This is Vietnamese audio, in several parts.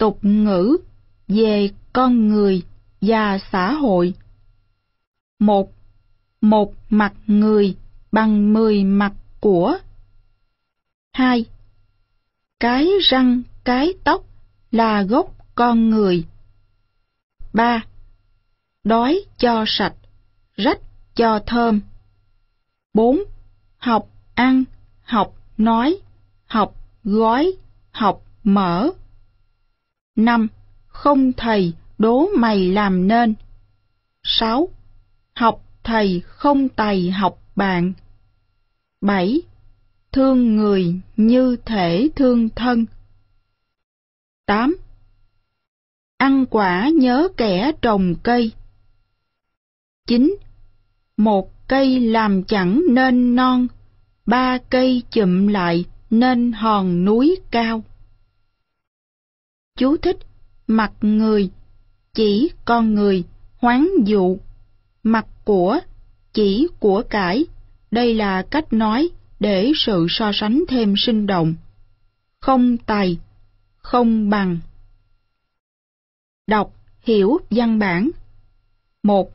tục ngữ về con người và xã hội. một Một mặt người bằng mười mặt của. hai Cái răng, cái tóc là gốc con người. ba Đói cho sạch, rách cho thơm. bốn Học ăn, học nói, học gói, học mở. 5. Không thầy, đố mày làm nên. 6. Học thầy, không tài học bạn. 7. Thương người như thể thương thân. 8. Ăn quả nhớ kẻ trồng cây. 9. Một cây làm chẳng nên non, ba cây chụm lại nên hòn núi cao. Chú thích, mặt người, chỉ con người, hoán dụ, mặt của, chỉ của cải. Đây là cách nói để sự so sánh thêm sinh động. Không tài, không bằng. Đọc, hiểu văn bản. một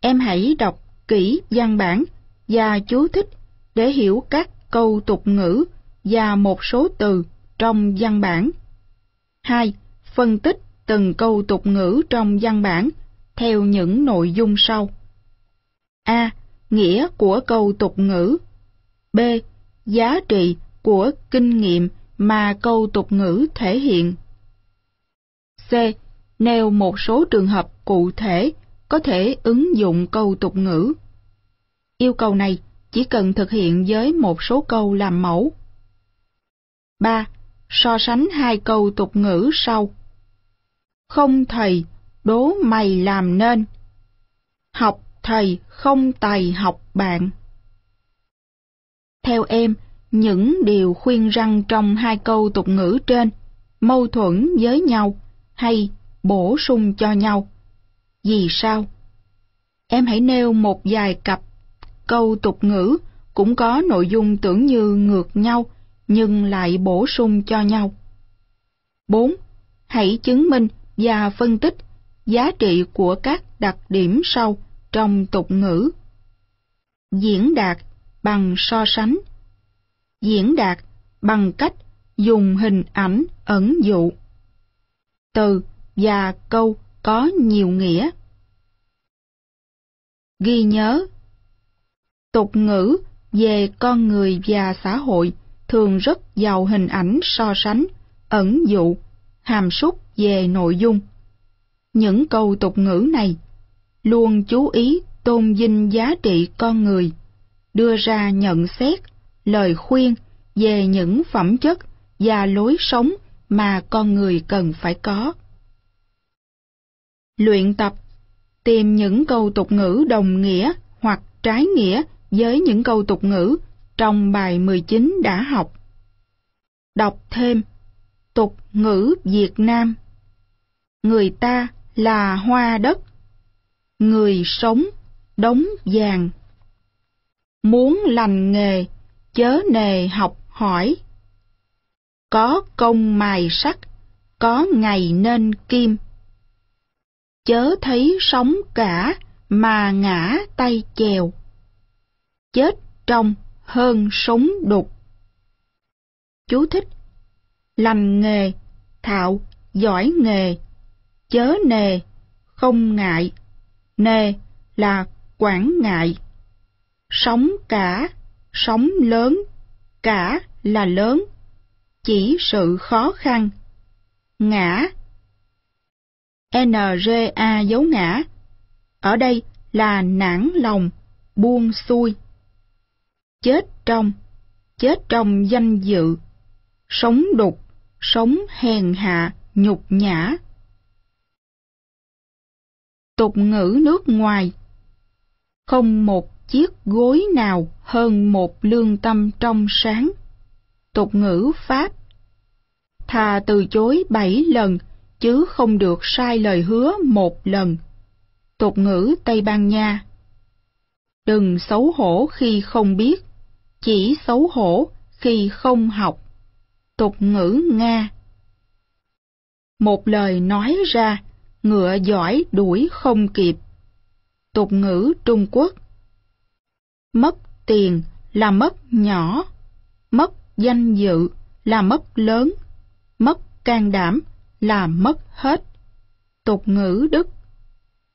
Em hãy đọc kỹ văn bản và chú thích để hiểu các câu tục ngữ và một số từ trong văn bản. 2. Phân tích từng câu tục ngữ trong văn bản theo những nội dung sau. A. Nghĩa của câu tục ngữ. B. Giá trị của kinh nghiệm mà câu tục ngữ thể hiện. C. Nêu một số trường hợp cụ thể có thể ứng dụng câu tục ngữ. Yêu cầu này chỉ cần thực hiện với một số câu làm mẫu. 3. So sánh hai câu tục ngữ sau. Không thầy, đố mày làm nên. Học thầy không tài học bạn. Theo em, những điều khuyên răng trong hai câu tục ngữ trên mâu thuẫn với nhau hay bổ sung cho nhau. Vì sao? Em hãy nêu một vài cặp câu tục ngữ cũng có nội dung tưởng như ngược nhau nhưng lại bổ sung cho nhau. 4. Hãy chứng minh và phân tích giá trị của các đặc điểm sau trong tục ngữ. Diễn đạt bằng so sánh. Diễn đạt bằng cách dùng hình ảnh ẩn dụ. Từ và câu có nhiều nghĩa. Ghi nhớ Tục ngữ về con người và xã hội – thường rất giàu hình ảnh so sánh, ẩn dụ, hàm súc về nội dung. Những câu tục ngữ này luôn chú ý tôn vinh giá trị con người, đưa ra nhận xét, lời khuyên về những phẩm chất và lối sống mà con người cần phải có. Luyện tập Tìm những câu tục ngữ đồng nghĩa hoặc trái nghĩa với những câu tục ngữ trong bài 19 đã học. Đọc thêm Tục ngữ Việt Nam Người ta là hoa đất Người sống đống vàng Muốn lành nghề chớ nề học hỏi Có công mài sắt có ngày nên kim Chớ thấy sống cả mà ngã tay chèo Chết trong hơn súng đục. Chú thích Lành nghề, thạo, giỏi nghề, chớ nề, không ngại, nề là quản ngại. Sống cả, sống lớn, cả là lớn, chỉ sự khó khăn. Ngã NRA dấu ngã, ở đây là nản lòng, buông xuôi chết trong, chết trong danh dự, sống đục, sống hèn hạ, nhục nhã. Tục ngữ nước ngoài Không một chiếc gối nào hơn một lương tâm trong sáng. Tục ngữ Pháp Thà từ chối bảy lần, chứ không được sai lời hứa một lần. Tục ngữ Tây Ban Nha Đừng xấu hổ khi không biết, chỉ xấu hổ khi không học. Tục ngữ Nga Một lời nói ra, ngựa giỏi đuổi không kịp. Tục ngữ Trung Quốc Mất tiền là mất nhỏ, mất danh dự là mất lớn, mất can đảm là mất hết. Tục ngữ Đức